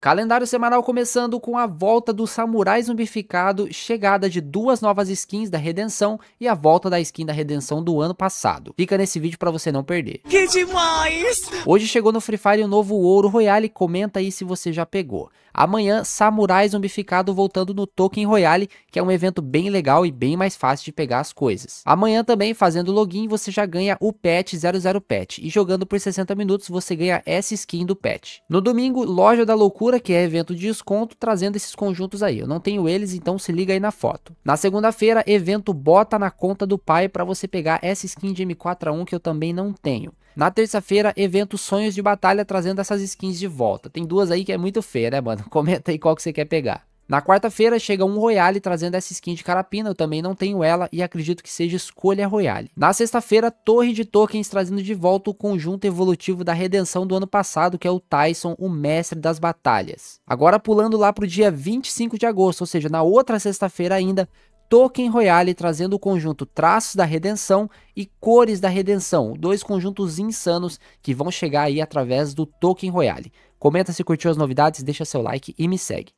Calendário semanal começando com a volta do Samurai Zumbificado, chegada de duas novas skins da Redenção e a volta da skin da Redenção do ano passado. Fica nesse vídeo para você não perder. Que demais! Hoje chegou no Free Fire o novo Ouro Royale, comenta aí se você já pegou. Amanhã, Samurai Zumbificado voltando no Token Royale, que é um evento bem legal e bem mais fácil de pegar as coisas. Amanhã também, fazendo login, você já ganha o Pet 00 Pet, e jogando por 60 minutos você ganha essa skin do Pet. No domingo, Loja da Loucura que é evento de desconto, trazendo esses conjuntos aí. Eu não tenho eles, então se liga aí na foto. Na segunda-feira, evento bota na conta do pai para você pegar essa skin de M4A1 que eu também não tenho. Na terça-feira, evento Sonhos de Batalha trazendo essas skins de volta. Tem duas aí que é muito feia, né, mano? Comenta aí qual que você quer pegar. Na quarta-feira chega um Royale trazendo essa skin de carapina, eu também não tenho ela e acredito que seja escolha Royale. Na sexta-feira, Torre de Tokens trazendo de volta o conjunto evolutivo da redenção do ano passado, que é o Tyson, o mestre das batalhas. Agora pulando lá pro dia 25 de agosto, ou seja, na outra sexta-feira ainda, Token Royale trazendo o conjunto Traços da Redenção e Cores da Redenção, dois conjuntos insanos que vão chegar aí através do Token Royale. Comenta se curtiu as novidades, deixa seu like e me segue.